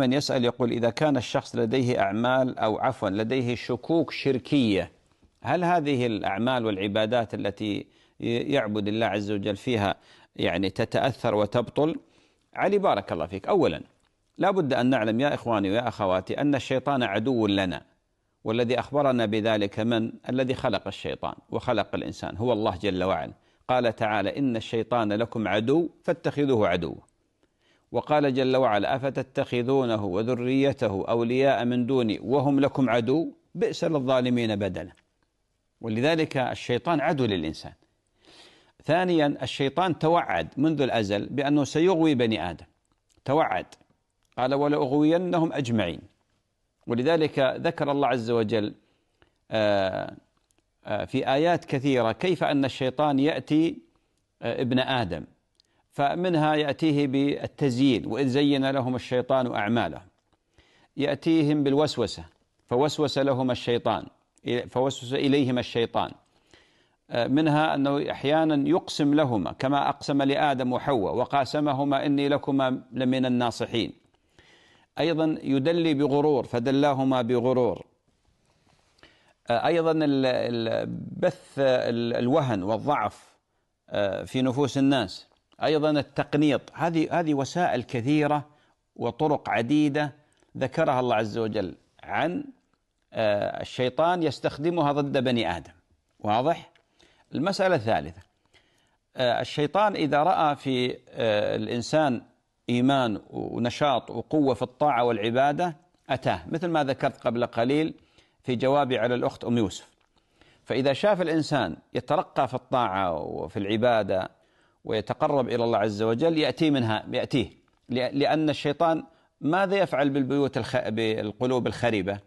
من يسأل يقول إذا كان الشخص لديه أعمال أو عفوا لديه شكوك شركية هل هذه الأعمال والعبادات التي يعبد الله عز وجل فيها يعني تتأثر وتبطل علي بارك الله فيك أولا لا بد أن نعلم يا إخواني ويا أخواتي أن الشيطان عدو لنا والذي أخبرنا بذلك من الذي خلق الشيطان وخلق الإنسان هو الله جل وعلا قال تعالى إن الشيطان لكم عدو فاتخذوه عدوا وقال جل وعلا افتتخذونه وذريته اولياء من دوني وهم لكم عدو بئس للظالمين بدلا ولذلك الشيطان عدو للانسان ثانيا الشيطان توعد منذ الازل بانه سيغوي بني ادم توعد قال ولاغوينهم اجمعين ولذلك ذكر الله عز وجل آه، آه، في ايات كثيره كيف ان الشيطان ياتي آه، ابن ادم فمنها يأتيه بالتزيين وإذ زين لهم الشيطان أعمالهم يأتيهم بالوسوسة فوسوس لهم الشيطان فوسوس إليهم الشيطان آه، منها أنه أحيانا يقسم لهما كما أقسم لآدم وحواء وقاسمهما إني لكما لمن الناصحين أيضا يدلي بغرور فدلاهما بغرور آه، أيضا بث الوهن والضعف آه، في نفوس الناس ايضا التقنيط هذه هذه وسائل كثيره وطرق عديده ذكرها الله عز وجل عن آه، الشيطان يستخدمها ضد بني ادم واضح المساله الثالثه آه، الشيطان اذا راى في آه، الانسان ايمان ونشاط وقوه في الطاعه والعباده اتاه مثل ما ذكرت قبل قليل في جوابي على الاخت ام يوسف فاذا شاف الانسان يترقى في الطاعه وفي العباده ويتقرب إلى الله عز وجل يأتي منها يأتيه لأن الشيطان ماذا يفعل بالبيوت الخ... بالقلوب الخربة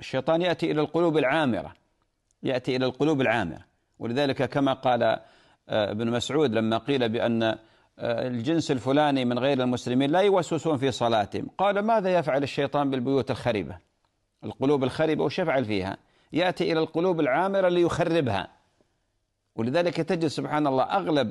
الشيطان يأتي إلى القلوب العامرة يأتي إلى القلوب العامرة ولذلك كما قال آه، ابن مسعود لما قيل بأن آه، الجنس الفلاني من غير المسلمين لا يوسوسون في صلاتهم قال ماذا يفعل الشيطان بالبيوت الخربة القلوب الخربة وش يفعل فيها يأتي إلى القلوب العامرة ليخربها ولذلك تجد سبحان الله أغلب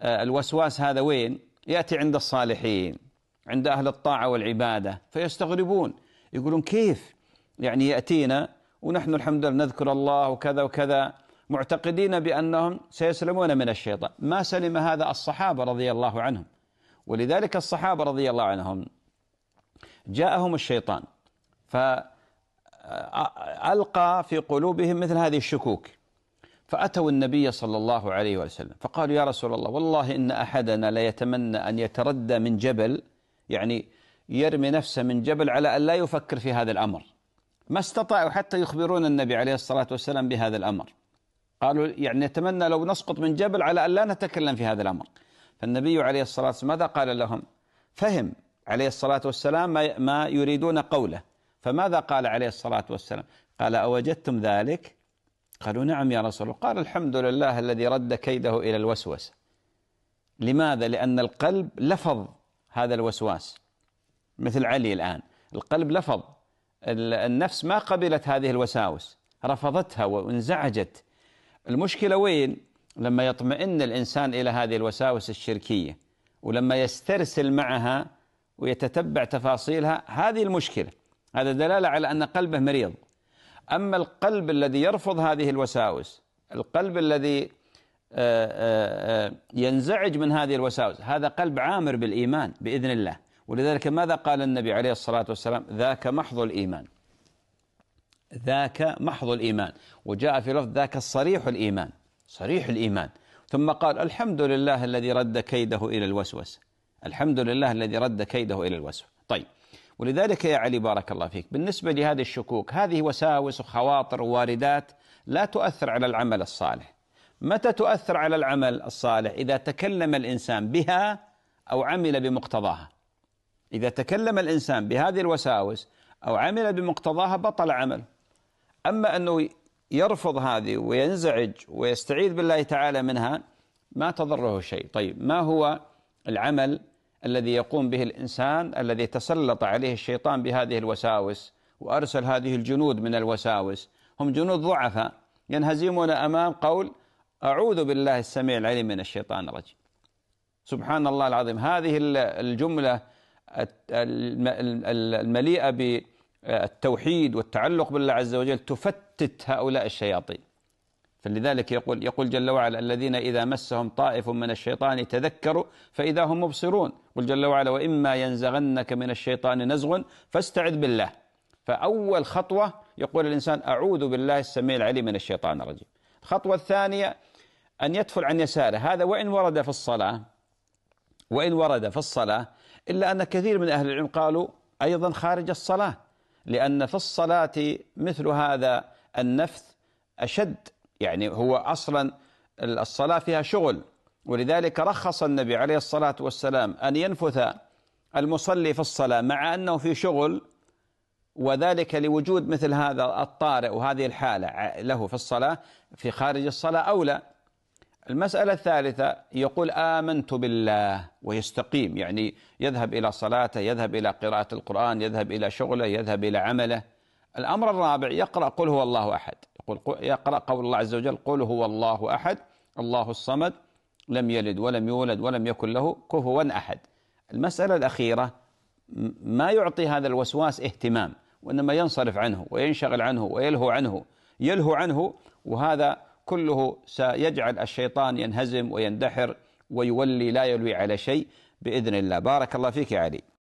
آه، الوسواس هذا وين يأتي عند الصالحين عند أهل الطاعة والعبادة فيستغربون يقولون كيف يعني يأتينا ونحن الحمد لله نذكر الله وكذا وكذا معتقدين بأنهم سيسلمون من الشيطان ما سلم هذا الصحابة رضي الله عنهم ولذلك الصحابة رضي الله عنهم جاءهم الشيطان فألقى في قلوبهم مثل هذه الشكوك فأتوا النبي صلى الله عليه وسلم فقالوا يا رسول الله والله إن أحدنا ليتمنى أن يتردى من جبل يعني يرمي نفسه من جبل على أن لا يفكر في هذا الأمر ما استطاعوا حتى يخبرون النبي عليه الصلاة والسلام بهذا الأمر قالوا يعني نتمنى لو نسقط من جبل على أن لا نتكلم في هذا الأمر فالنبي عليه الصلاة والسلام ماذا قال لهم فهم عليه الصلاة والسلام ما يريدون قوله فماذا قال عليه الصلاة والسلام قال أوجدتم ذلك قالوا نعم يا رسول الله قال الحمد لله الذي رد كيده إلى الوسوسة لماذا؟ لأن القلب لفظ هذا الوسواس مثل علي الآن القلب لفظ النفس ما قبلت هذه الوساوس رفضتها وانزعجت المشكلة وين؟ لما يطمئن الإنسان إلى هذه الوساوس الشركية ولما يسترسل معها ويتتبع تفاصيلها هذه المشكلة هذا دلالة على أن قلبه مريض أما القلب الذي يرفض هذه الوساوس القلب الذي آه، آه، آه، ينزعج من هذه الوساوس هذا قلب عامر بالإيمان بإذن الله ولذلك ماذا قال النبي عليه الصلاة والسلام ذاك محض الإيمان ذاك محض الإيمان وجاء في لفظ ذاك الصريح الإيمان صريح الإيمان ثم قال الحمد لله الذي رد كيده إلى الوسوسة الحمد لله الذي رد كيده إلى الوسوسة طيب ولذلك يا علي بارك الله فيك بالنسبة لهذه الشكوك هذه وساوس وخواطر وواردات لا تؤثر على العمل الصالح متى تؤثر على العمل الصالح إذا تكلم الإنسان بها أو عمل بمقتضاها إذا تكلم الإنسان بهذه الوساوس أو عمل بمقتضاها بطل عمل أما أنه يرفض هذه وينزعج ويستعيذ بالله تعالى منها ما تضره شيء طيب ما هو العمل الذي يقوم به الانسان الذي تسلط عليه الشيطان بهذه الوساوس وارسل هذه الجنود من الوساوس هم جنود ضعفاء ينهزمون امام قول اعوذ بالله السميع العليم من الشيطان الرجيم سبحان الله العظيم هذه الجمله المليئه بالتوحيد والتعلق بالله عز وجل تفتت هؤلاء الشياطين فلذلك يقول يقول جل وعلا الذين إذا مسهم طائف من الشيطان تذكروا فإذا هم مبصرون قل جل وعلا وإما ينزغنك من الشيطان نزغ فاستعذ بالله فأول خطوة يقول الإنسان أعوذ بالله السميع العليم من الشيطان الرجيم الخطوة الثانية أن يدخل عن يساره هذا وإن ورد في الصلاة وإن ورد في الصلاة إلا أن كثير من أهل العلم قالوا أيضا خارج الصلاة لأن في الصلاة مثل هذا النفث أشد يعني هو أصلا الصلاة فيها شغل ولذلك رخص النبي عليه الصلاة والسلام أن ينفث المصلي في الصلاة مع أنه في شغل وذلك لوجود مثل هذا الطارئ وهذه الحالة له في الصلاة في خارج الصلاة أو لا المسألة الثالثة يقول آمنت بالله ويستقيم يعني يذهب إلى صلاته يذهب إلى قراءة القرآن يذهب إلى شغله يذهب إلى عمله الأمر الرابع يقرأ قل هو الله أحد يقول يقرأ قول الله عز وجل قل هو الله أحد الله الصمد لم يلد ولم يولد ولم يكن له كفوا أحد المسألة الأخيرة ما يعطي هذا الوسواس اهتمام وإنما ينصرف عنه وينشغل عنه ويلهو عنه يلهو عنه وهذا كله سيجعل الشيطان ينهزم ويندحر ويولي لا يلوي على شيء بإذن الله بارك الله فيك يا علي